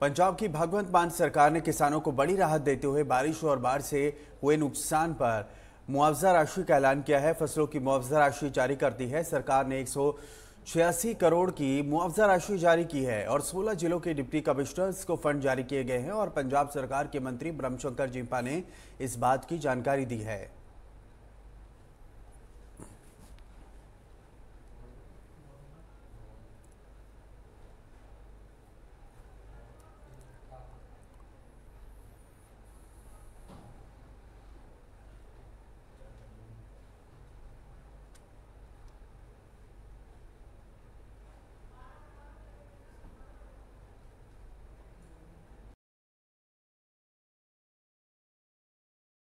पंजाब की भगवंत मान सरकार ने किसानों को बड़ी राहत देते हुए बारिश और बाढ़ से हुए नुकसान पर मुआवजा राशि का ऐलान किया है फसलों की मुआवजा राशि जारी कर दी है सरकार ने एक छियासी करोड़ की मुआवजा राशि जारी की है और 16 जिलों के डिप्टी कमिश्नर्स को फंड जारी किए गए हैं और पंजाब सरकार के मंत्री ब्रह्मशंकर जिम्पा ने इस बात की जानकारी दी है